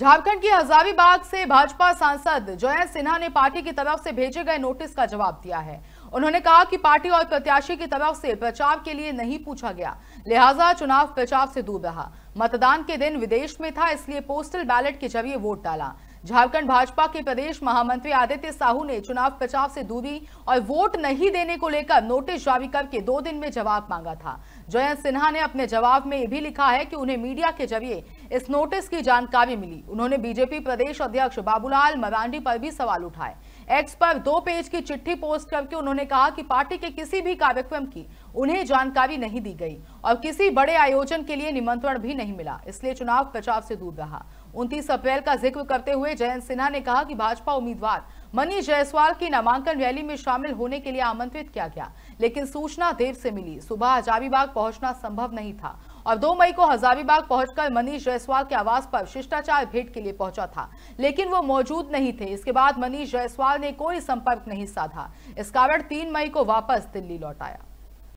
झारखंड की हजारीबाग से भाजपा सांसद जयंत सिन्हा ने पार्टी की तरफ से भेजे गए नोटिस का जवाब दिया है उन्होंने कहा कि पार्टी और प्रत्याशी की तरफ से प्रचार के लिए नहीं पूछा गया लिहाजा चुनाव प्रचार से दूर रहा मतदान के दिन विदेश में था इसलिए पोस्टल बैलेट के जरिए वोट डाला झारखंड भाजपा के प्रदेश महामंत्री आदित्य साहू ने चुनाव प्रचार से दूरी और वोट नहीं देने को लेकर नोटिस जारी करके दो दिन में जवाब मांगा था जयंत सिन्हा ने अपने जवाब में यह भी लिखा है कि उन्हें मीडिया के जरिए इस नोटिस की जानकारी मिली उन्होंने बीजेपी प्रदेश अध्यक्ष बाबूलाल मरांडी पर भी सवाल उठाए एक्स पर दो पेज की चिट्ठी पोस्ट करके उन्होंने कहा कि पार्टी के किसी भी कार्यक्रम की उन्हें जानकारी नहीं दी गई और किसी बड़े आयोजन के लिए निमंत्रण भी नहीं मिला इसलिए चुनाव प्रचार से दूर रहा उनतीस अप्रैल का जिक्र करते हुए जयंत सिन्हा ने कहा कि भाजपा उम्मीदवार मनीष जायसवाल की नामांकन रैली में शामिल होने के लिए आमंत्रित किया गया लेकिन सूचना देर से मिली सुबह हजारीबाग पहुंचना संभव नहीं था और 2 मई को हजारीबाग पहुंचकर मनीष जायसवाल के आवास पर शिष्टाचार भेंट के लिए पहुंचा था लेकिन वो मौजूद नहीं थे इसके बाद मनीष जायसवाल ने कोई संपर्क नहीं साधा इस कारण तीन मई को वापस दिल्ली लौटाया